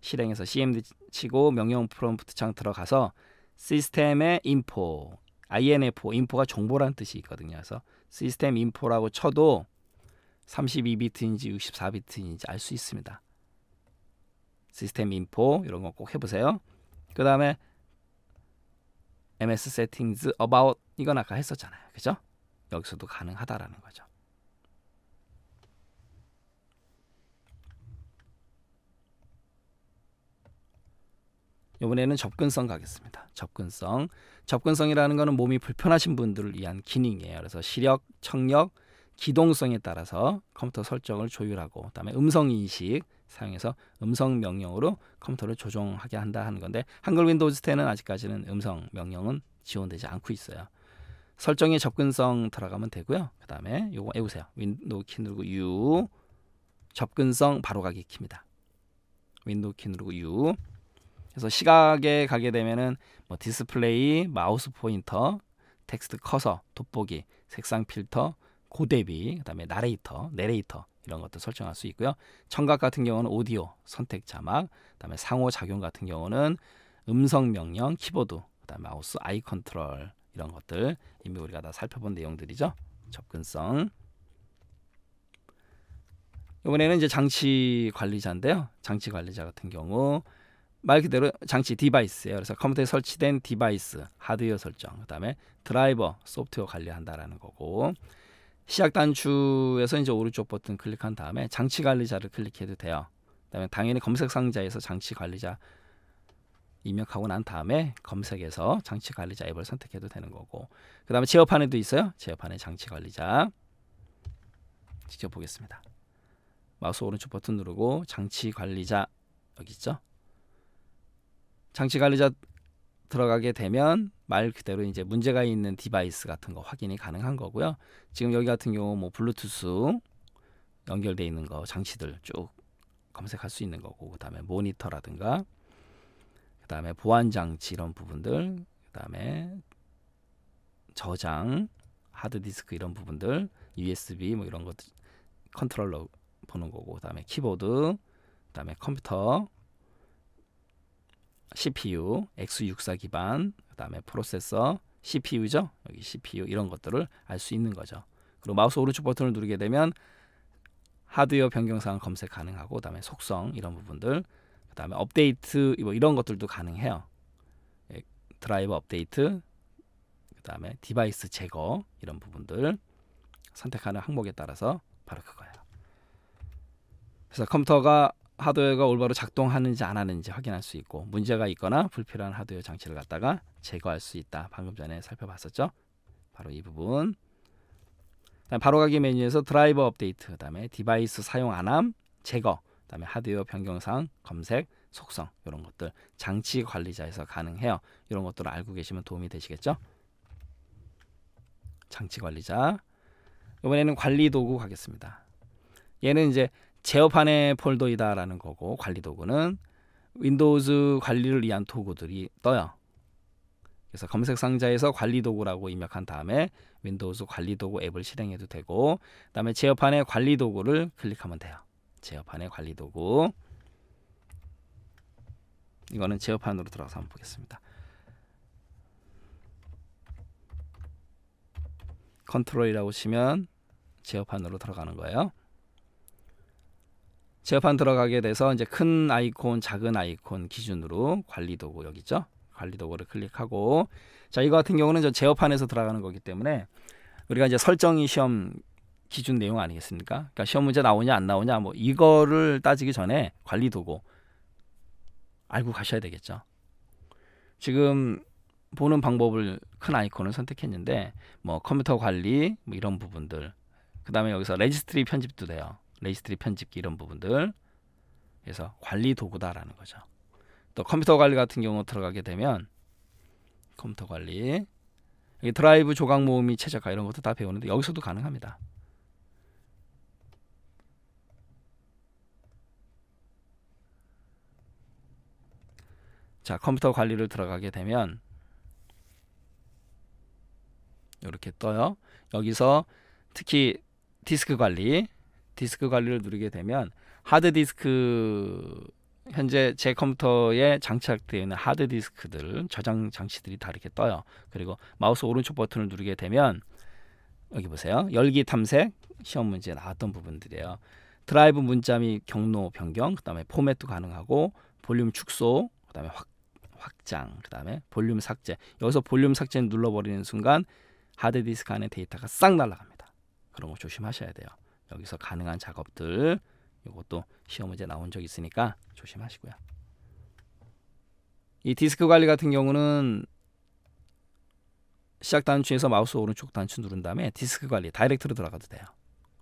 실행해서 CMD 치고 명령 프롬프트 창 들어가서 시스템의 인포 INFO 인포가 정보란 뜻이 있거든요. 그래서 시스템 인포라고 쳐도 32비트인지 64비트인지 알 수 있습니다. 시스템 인포 이런 거 꼭 해보세요. 그 다음에 ms settings about 이건 아까 했었잖아요. 그죠? 여기서도 가능하다라는 거죠. 이번에는 접근성 가겠습니다. 접근성. 접근성이라는 것은 몸이 불편하신 분들을 위한 기능이에요. 그래서 시력, 청력, 기동성에 따라서 컴퓨터 설정을 조율하고 그다음에 음성 인식, 사용해서 음성 명령으로 컴퓨터를 조종하게 한다 하는 건데 한글 윈도우즈 10은 아직까지는 음성 명령은 지원되지 않고 있어요. 설정에 접근성 들어가면 되고요. 그 다음에 요거 해보세요. 윈도우 키 누르고 U 접근성 바로가기 킵니다. 윈도우 키 누르고 U 그래서 시각에 가게 되면은 뭐 디스플레이, 마우스 포인터, 텍스트 커서, 돋보기, 색상 필터, 고대비, 그다음에 나레이터, 내레이터 이런 것도 설정할 수 있고요. 청각 같은 경우는 오디오, 선택 자막, 그다음에 상호 작용 같은 경우는 음성 명령, 키보드, 그다음에 마우스 아이 컨트롤 이런 것들 이미 우리가 다 살펴본 내용들이죠. 접근성. 이번에는 이제 장치 관리자인데요. 장치 관리자 같은 경우 말 그대로 장치 디바이스예요. 그래서 컴퓨터에 설치된 디바이스, 하드웨어 설정, 그다음에 드라이버, 소프트웨어 관리한다라는 거고 시작 단추에서 이제 오른쪽 버튼 클릭한 다음에 장치 관리자를 클릭해도 돼요. 그다음에 당연히 검색 상자에서 장치 관리자 입력하고 난 다음에 검색에서 장치 관리자 앱을 선택해도 되는 거고 그다음에 제어판에도 있어요. 제어판에 장치 관리자 직접 보겠습니다. 마우스 오른쪽 버튼 누르고 장치 관리자 여기 있죠? 장치 관리자 들어가게 되면 말 그대로 이제 문제가 있는 디바이스 같은 거 확인이 가능한 거고요. 지금 여기 같은 경우 뭐 블루투스 연결돼 있는 거 장치들 쭉 검색할 수 있는 거고 그다음에 모니터라든가 그다음에 보안 장치 이런 부분들 그다음에 저장 하드디스크 이런 부분들 USB 뭐 이런 것들 컨트롤러 보는 거고 그다음에 키보드 그다음에 컴퓨터 CPU, x64 기반, 그 다음에 프로세서, CPU죠. 여기 CPU 이런 것들을 알 수 있는 거죠. 그리고 마우스 오른쪽 버튼을 누르게 되면 하드웨어 변경사항 검색 가능하고 그다음에 속성 이런 부분들 그다음에 업데이트 뭐 이런 것들도 가능해요. 예, 드라이버 업데이트 그다음에 디바이스 제거 이런 부분들 선택하는 항목에 따라서 바로 그거예요. 그래서 컴퓨터가 하드웨어가 올바로 작동하는지 안 하는지 확인할 수 있고 문제가 있거나 불필요한 하드웨어 장치를 갖다가 제거할 수 있다. 방금 전에 살펴봤었죠. 바로 이 부분. 바로가기 메뉴에서 드라이버 업데이트, 그다음에 디바이스 사용 안함, 제거, 그다음에 하드웨어 변경사항, 검색, 속성 이런 것들 장치 관리자에서 가능해요. 이런 것들을 알고 계시면 도움이 되시겠죠? 장치 관리자. 이번에는 관리 도구 가겠습니다. 얘는 이제 제어판의 폴더이다라는 거고 관리 도구는 윈도우즈 관리를 위한 도구들이 떠요. 그래서 검색 상자에서 관리 도구라고 입력한 다음에 윈도우즈 관리 도구 앱을 실행해도 되고 그다음에 제어판의 관리 도구를 클릭하면 돼요. 제어판의 관리 도구 이거는 제어판으로 들어가서 한번 보겠습니다. 컨트롤이라고 치면 제어판으로 들어가는 거예요. 제어판 들어가게 돼서 이제 큰 아이콘, 작은 아이콘 기준으로 관리 도구 여기 있죠? 관리 도구를 클릭하고 자, 이거 같은 경우는 저 제어판에서 들어가는 거기 때문에 우리가 이제 설정이 시험 기준 내용 아니겠습니까? 그러니까 시험 문제 나오냐 안 나오냐 뭐 이거를 따지기 전에 관리 도구 알고 가셔야 되겠죠. 지금 보는 방법을 큰 아이콘을 선택했는데 뭐 컴퓨터 관리 뭐 이런 부분들 그 다음에 여기서 레지스트리 편집도 돼요 레이스트리 편집기 이런 부분들 그래서 관리 도구다라는 거죠. 또 컴퓨터 관리 같은 경우 들어가게 되면 컴퓨터 관리 여기 드라이브 조각 모음 이 최적화 이런 것도 다 배우는데 여기서도 가능합니다. 자 컴퓨터 관리를 들어가게 되면 이렇게 떠요. 여기서 특히 디스크 관리 디스크 관리를 누르게 되면 하드 디스크 현재 제 컴퓨터에 장착되어 있는 하드 디스크들 저장 장치들이 다 이렇게 떠요. 그리고 마우스 오른쪽 버튼을 누르게 되면 여기 보세요. 열기 탐색 시험 문제에 나왔던 부분들이에요. 드라이브 문자 및 경로 변경, 그다음에 포맷도 가능하고 볼륨 축소, 그다음에 확, 확장, 그다음에 볼륨 삭제. 여기서 볼륨 삭제를 눌러버리는 순간 하드디스크 안에 데이터가 싹 날아갑니다. 그런 거 조심하셔야 돼요. 여기서 가능한 작업들 이것도 시험 문제 나온 적 있으니까 조심하시고요. 이 디스크 관리 같은 경우는 시작 단추에서 마우스 오른쪽 단추 누른 다음에 디스크 관리 다이렉트로 들어가도 돼요.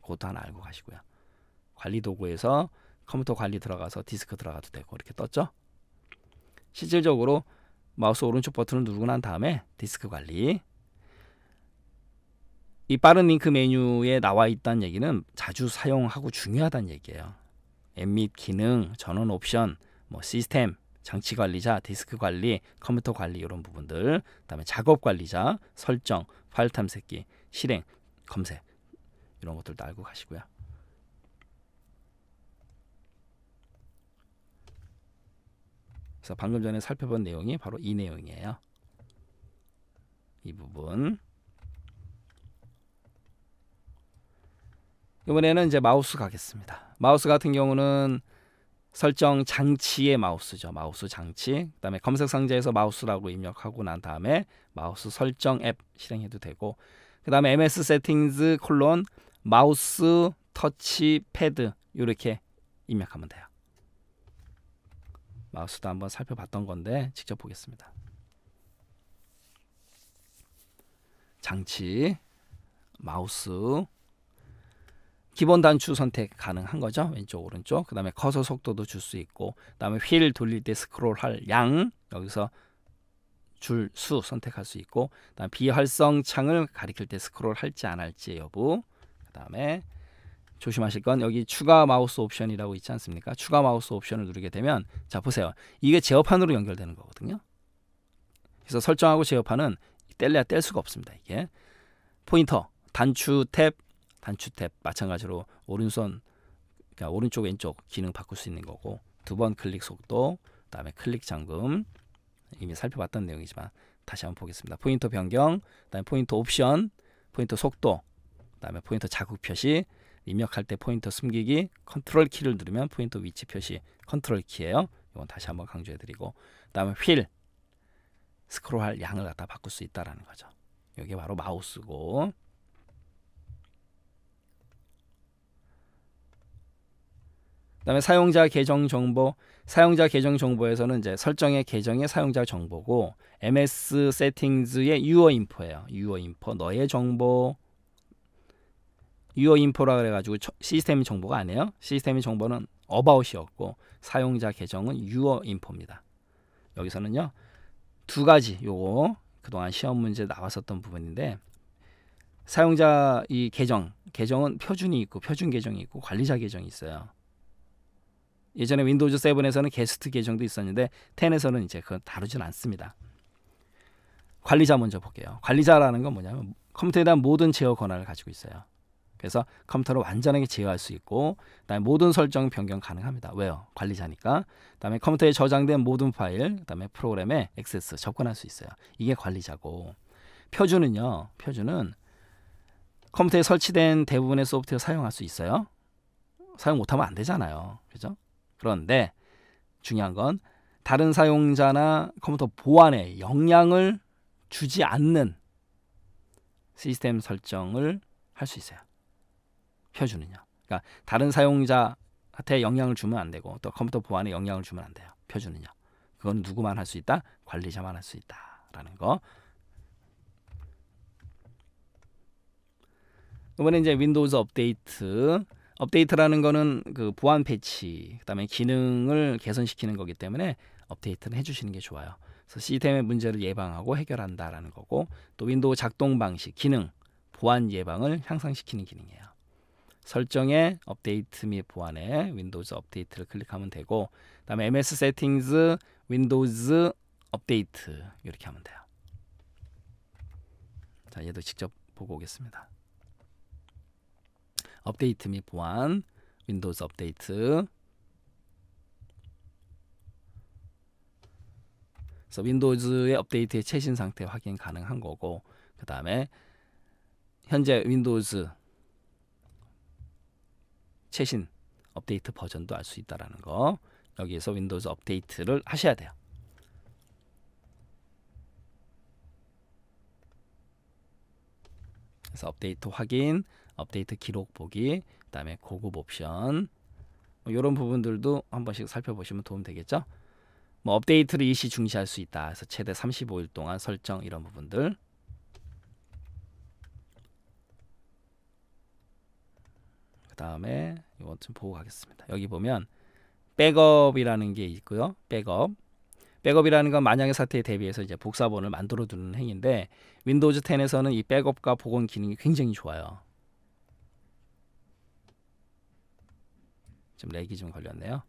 그것도 하나 알고 가시고요. 관리 도구에서 컴퓨터 관리 들어가서 디스크 들어가도 되고 이렇게 떴죠. 실질적으로 마우스 오른쪽 버튼을 누르고 난 다음에 디스크 관리 이 빠른 링크 메뉴에 나와 있다는 얘기는 자주 사용하고 중요하다는 얘기예요. 앱 및 기능, 전원 옵션, 뭐 시스템, 장치 관리자, 디스크 관리, 컴퓨터 관리 이런 부분들, 그다음에 작업 관리자, 설정, 파일 탐색기, 실행, 검색 이런 것들도 알고 가시고요. 그래서 방금 전에 살펴본 내용이 바로 이 내용이에요. 이 부분. 이번에는 이제 마우스 가겠습니다. 마우스 같은 경우는 설정 장치의 마우스죠. 마우스 장치. 그다음에 검색 상자에서 마우스라고 입력하고 난 다음에 마우스 설정 앱 실행해도 되고 그다음에 MS 세팅즈 콜론 마우스 터치 패드 이렇게 입력하면 돼요. 마우스도 한번 살펴봤던 건데 직접 보겠습니다. 장치 마우스 기본 단추 선택 가능한 거죠. 왼쪽 오른쪽. 그 다음에 커서 속도도 줄 수 있고 그 다음에 휠 돌릴 때 스크롤 할 양 여기서 줄 수 선택할 수 있고 그 다음 비활성 창을 가리킬 때 스크롤 할지 안 할지 여부 그 다음에 조심하실 건 여기 추가 마우스 옵션이라고 있지 않습니까? 추가 마우스 옵션을 누르게 되면 자 보세요. 이게 제어판으로 연결되는 거거든요. 그래서 설정하고 제어판은 뗄래야 뗄 수가 없습니다. 이게 포인터 단추 탭 단추탭 마찬가지로 오른손 그러니까 오른쪽 왼쪽 기능 바꿀 수 있는 거고 두 번 클릭 속도 그다음에 클릭 잠금 이미 살펴봤던 내용이지만 다시 한번 보겠습니다. 포인터 변경, 그다음에 포인터 옵션, 포인터 속도, 그다음에 포인터 자국 표시, 입력할 때 포인터 숨기기, 컨트롤 키를 누르면 포인터 위치 표시, 컨트롤 키예요. 이건 다시 한번 강조해드리고, 그다음에 휠, 스크롤할 양을 갖다 바꿀 수 있다라는 거죠. 이게 바로 마우스고, 그다음에 사용자 계정 정보 사용자 계정 정보에서는 이제 설정의 계정의 사용자 정보고 MS 세팅즈의 유어 인포예요. 유어 인포 너의 정보 유어 인포라 그래가지고 시스템 정보가 아니에요. 시스템 정보는 어바웃이었고 사용자 계정은 유어 인포입니다. 여기서는요 두 가지 요거 그동안 시험 문제 나왔었던 부분인데 사용자 이 계정 계정은 표준이 있고 표준 계정이 있고 관리자 계정이 있어요. 예전에 윈도우즈 7에서는 게스트 계정도 있었는데 10에서는 이제 그건 다루진 않습니다. 관리자 먼저 볼게요. 관리자라는 건 뭐냐면 컴퓨터에 대한 모든 제어 권한을 가지고 있어요. 그래서 컴퓨터를 완전하게 제어할 수 있고 그다음에 모든 설정 변경 가능합니다. 왜요? 관리자니까. 그다음에 컴퓨터에 저장된 모든 파일, 그다음에 프로그램에 액세스 접근할 수 있어요. 이게 관리자고. 표준은요. 표준은 컴퓨터에 설치된 대부분의 소프트웨어 사용할 수 있어요. 사용 못하면 안 되잖아요. 그죠? 그런데 중요한 건 다른 사용자나 컴퓨터 보안에 영향을 주지 않는 시스템 설정을 할 수 있어요. 펴주느요 그러니까 다른 사용자한테 영향을 주면 안 되고 또 컴퓨터 보안에 영향을 주면 안 돼요. 펴주느요 그건 누구만 할 수 있다? 관리자만 할 수 있다라는 거. 이번에 이제 윈도우즈 업데이트 업데이트라는 거는 그 보안 패치, 그다음에 기능을 개선시키는 거기 때문에 업데이트를 해주시는 게 좋아요. 그래서 시스템의 문제를 예방하고 해결한다라는 거고 또 윈도우 작동 방식, 기능, 보안 예방을 향상시키는 기능이에요. 설정에 업데이트 및 보안에 윈도우즈 업데이트를 클릭하면 되고 그다음에 MS 세팅즈 윈도우즈 업데이트 이렇게 하면 돼요. 자, 얘도 직접 보고 오겠습니다. 업데이트 및 보안, 윈도우즈 업데이트. 그래서 윈도우즈의 업데이트의 최신 상태 확인 가능한 거고 그 다음에 현재 윈도우즈 최신 업데이트 버전도 알 수 있다라는 거 여기에서 윈도우즈 업데이트를 하셔야 돼요. 그래서 업데이트 확인 업데이트 기록 보기, 그다음에 고급 옵션 뭐 이런 부분들도 한 번씩 살펴보시면 도움 되겠죠. 뭐 업데이트를 일시 중시할수 있다. 그래서 최대 35일 동안 설정 이런 부분들. 그다음에 이것 좀 보고 가겠습니다. 여기 보면 백업이라는 게 있고요. 백업. 백업이라는 건 만약의 사태에 대비해서 이제 복사본을 만들어 두는 행위인데 윈도우즈 10에서는 이 백업과 복원 기능이 굉장히 좋아요. 좀 렉이 좀 걸렸네요.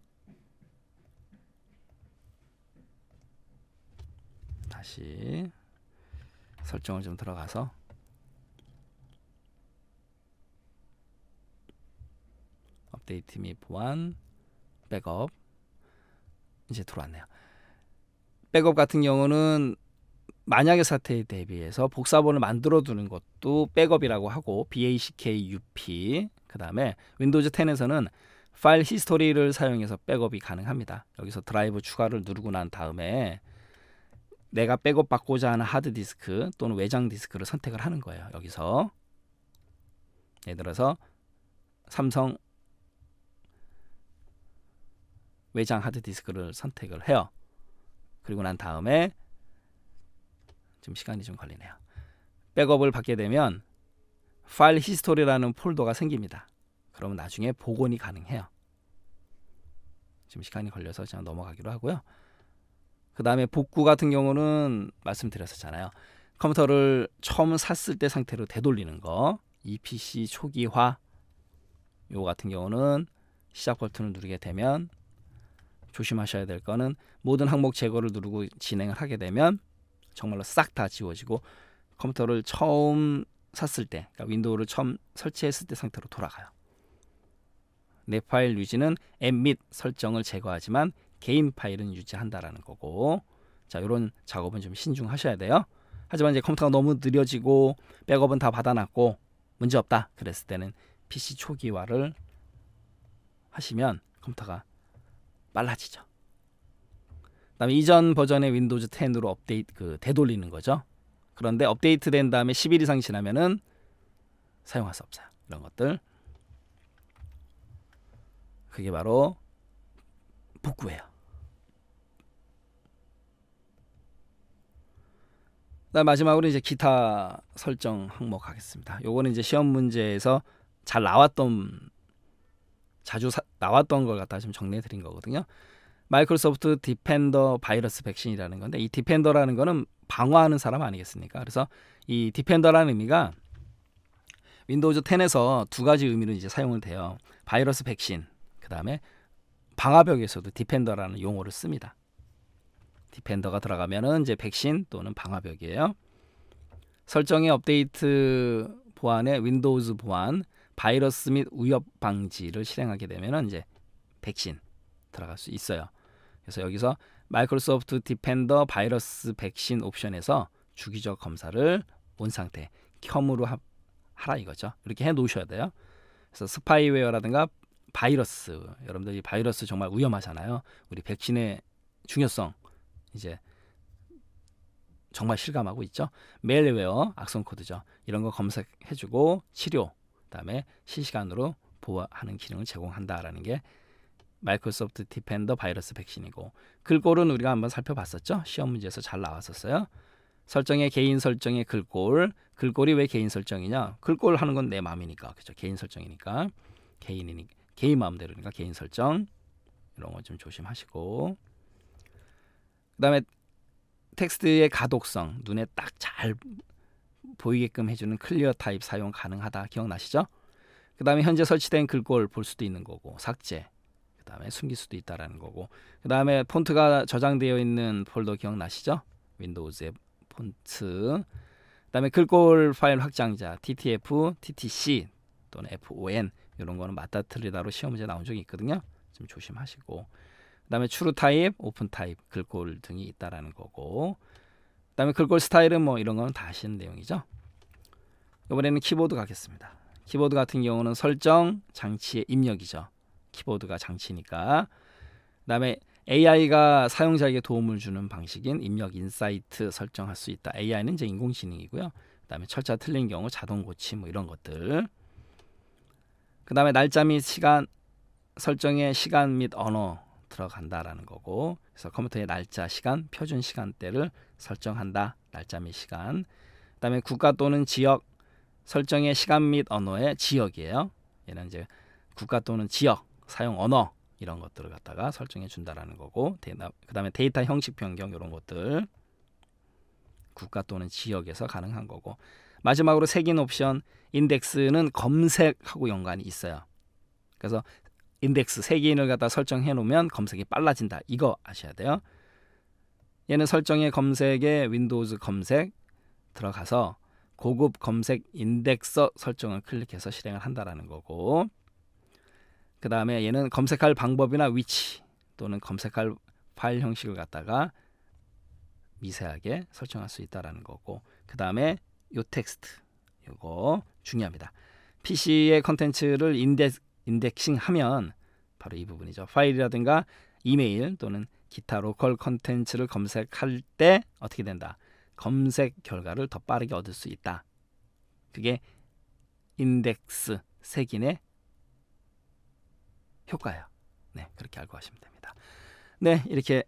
다시 설정을 좀 들어가서 업데이트 및 보안 백업 이제 들어왔네요. 백업 같은 경우는 만약에 사태에 대비해서 복사본을 만들어 두는 것도 백업이라고 하고 BACK UP 그 다음에 윈도우즈 10에서는 파일 히스토리를 사용해서 백업이 가능합니다. 여기서 드라이브 추가를 누르고 난 다음에 내가 백업 받고자 하는 하드디스크 또는 외장 디스크를 선택을 하는 거예요. 여기서 예를 들어서 삼성 외장 하드디스크를 선택을 해요. 그리고 난 다음에 좀 시간이 좀 걸리네요. 백업을 받게 되면 파일 히스토리라는 폴더가 생깁니다. 그러면 나중에 복원이 가능해요. 지금 시간이 걸려서 그냥 넘어가기로 하고요. 그 다음에 복구 같은 경우는 말씀드렸었잖아요. 컴퓨터를 처음 샀을 때 상태로 되돌리는 거. EPC 초기화 요 같은 경우는 시작 버튼을 누르게 되면 조심하셔야 될 거는 모든 항목 제거를 누르고 진행을 하게 되면 정말로 싹 다 지워지고 컴퓨터를 처음 샀을 때 그러니까 윈도우를 처음 설치했을 때 상태로 돌아가요. 내 파일 유지는 앱 및 설정을 제거하지만 개인 파일은 유지한다라는 거고 자 이런 작업은 좀 신중하셔야 돼요. 하지만 이제 컴퓨터가 너무 느려지고 백업은 다 받아놨고 문제 없다 그랬을 때는 PC 초기화를 하시면 컴퓨터가 빨라지죠. 그다음에 이전 버전의 윈도우즈 10으로 업데이트 그 되돌리는 거죠. 그런데 업데이트된 다음에 10일 이상 지나면은 사용할 수 없어요. 이런 것들 그게 바로 복구예요. 그 마지막으로 이제 기타 설정 항목 하겠습니다. 요거는 이제 시험 문제에서 잘 나왔던 자주 사, 나왔던 걸 갖다 지 정리해 드린 거거든요. 마이크로소프트 디펜더 바이러스 백신이라는 건데 이 디펜더라는 거는 방어하는 사람 아니겠습니까? 그래서 이 디펜더라는 의미가 윈도우즈 10에서 두 가지 의미로 이제 사용을 돼요. 바이러스 백신 그다음에 방화벽에서도 디펜더라는 용어를 씁니다. 디펜더가 들어가면은 이제 백신 또는 방화벽이에요. 설정의 업데이트 보안에 윈도우즈 보안, 바이러스 및 위협 방지를 실행하게 되면은 이제 백신 들어갈 수 있어요. 그래서 여기서 마이크로소프트 디펜더 바이러스 백신 옵션에서 주기적 검사를 온 상태 켬으로 하라 이거죠. 이렇게 해 놓으셔야 돼요. 그래서 스파이웨어라든가 바이러스 여러분들 이 바이러스 정말 위험하잖아요. 우리 백신의 중요성 이제 정말 실감하고 있죠. 메일웨어 악성 코드죠. 이런 거 검색해주고 치료 그다음에 실시간으로 보호하는 기능을 제공한다라는 게 마이크로소프트 디펜더 바이러스 백신이고 글꼴은 우리가 한번 살펴봤었죠. 시험 문제에서 잘 나왔었어요. 설정의 개인 설정의 글꼴 글꼴이 왜 개인 설정이냐? 글꼴 하는 건 내 마음이니까 그죠. 개인 설정이니까 개인이니까 개인 마음대로니까 그러니까 개인 설정 이런 거 좀 조심하시고 그다음에 텍스트의 가독성 눈에 딱 잘 보이게끔 해주는 클리어 타입 사용 가능하다 기억나시죠? 그 다음에 현재 설치된 글꼴 볼 수도 있는 거고 삭제 그 다음에 숨길 수도 있다라는 거고 그 다음에 폰트가 저장되어 있는 폴더 기억나시죠? 윈도우즈의 폰트 그 다음에 글꼴 파일 확장자 TTF, TTC 또는 FON 이런 거는 맞다 틀리다로 시험 문제 나온 적이 있거든요. 좀 조심하시고 그다음에 추루 타입, 오픈 타입, 글꼴 등이 있다라는 거고 그다음에 글꼴 스타일은 뭐 이런 거는 다 아시는 내용이죠. 이번에는 키보드 가겠습니다. 키보드 같은 경우는 설정, 장치의 입력이죠. 키보드가 장치니까 그다음에 AI가 사용자에게 도움을 주는 방식인 입력 인사이트 설정할 수 있다. AI는 이제 인공지능이고요. 그다음에 철자 틀린 경우 자동 고침 뭐 이런 것들 그 다음에 날짜 및 시간 설정에 시간 및 언어 들어간다라는 거고 그래서 컴퓨터의 날짜, 시간, 표준 시간대를 설정한다. 날짜 및 시간 그 다음에 국가 또는 지역 설정의 시간 및 언어의 지역이에요. 얘는 이제 국가 또는 지역, 사용 언어 이런 것들을 갖다가 설정해 준다라는 거고 그 다음에 데이터 형식 변경 이런 것들 국가 또는 지역에서 가능한 거고 마지막으로 색인 옵션 인덱스는 검색하고 연관이 있어요. 그래서 인덱스 색인을 갖다 설정해 놓으면 검색이 빨라진다. 이거 아셔야 돼요. 얘는 설정의 검색에 윈도우즈 검색 들어가서 고급 검색 인덱서 설정을 클릭해서 실행을 한다라는 거고 그 다음에 얘는 검색할 방법이나 위치 또는 검색할 파일 형식을 갖다가 미세하게 설정할 수 있다라는 거고 그 다음에 요 텍스트 요거 중요합니다. PC의 컨텐츠를 인덱, 인덱싱하면 바로 이 부분이죠. 파일이라든가 이메일 또는 기타 로컬 컨텐츠를 검색할 때 어떻게 된다? 검색 결과를 더 빠르게 얻을 수 있다. 그게 인덱스 색인의 효과예요. 네, 그렇게 알고 하시면 됩니다. 네, 이렇게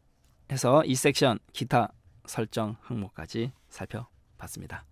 해서 이 섹션 기타 설정 항목까지 살펴봤습니다.